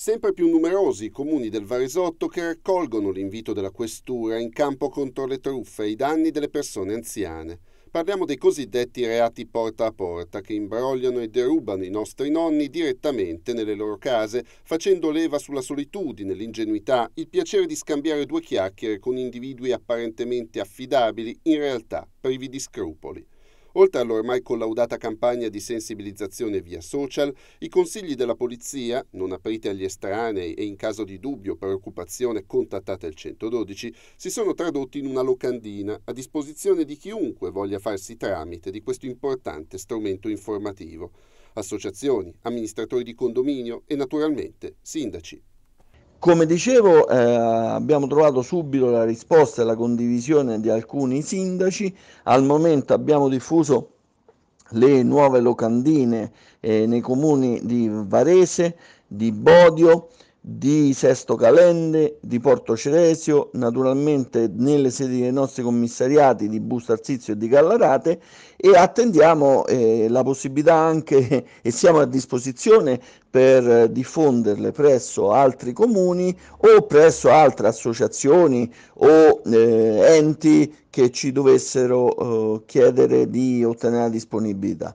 Sempre più numerosi i comuni del Varesotto che raccolgono l'invito della questura in campo contro le truffe e i danni delle persone anziane. Parliamo dei cosiddetti reati porta a porta che imbrogliano e derubano i nostri nonni direttamente nelle loro case, facendo leva sulla solitudine, l'ingenuità, il piacere di scambiare due chiacchiere con individui apparentemente affidabili, in realtà privi di scrupoli. Oltre all'ormai collaudata campagna di sensibilizzazione via social, i consigli della polizia, non aprite agli estranei e in caso di dubbio o preoccupazione contattate il 112, si sono tradotti in una locandina a disposizione di chiunque voglia farsi tramite di questo importante strumento informativo. Associazioni, amministratori di condominio e naturalmente sindaci come dicevo, eh, abbiamo trovato subito la risposta e la condivisione di alcuni sindaci. Al momento abbiamo diffuso le nuove locandine eh, nei comuni di Varese, di Bodio, di Sesto Calende, di Porto Ceresio, naturalmente nelle sedi dei nostri commissariati di Busto Arsizio e di Gallarate e attendiamo eh, la possibilità anche e siamo a disposizione per diffonderle presso altri comuni o presso altre associazioni o eh, enti che ci dovessero eh, chiedere di ottenere la disponibilità.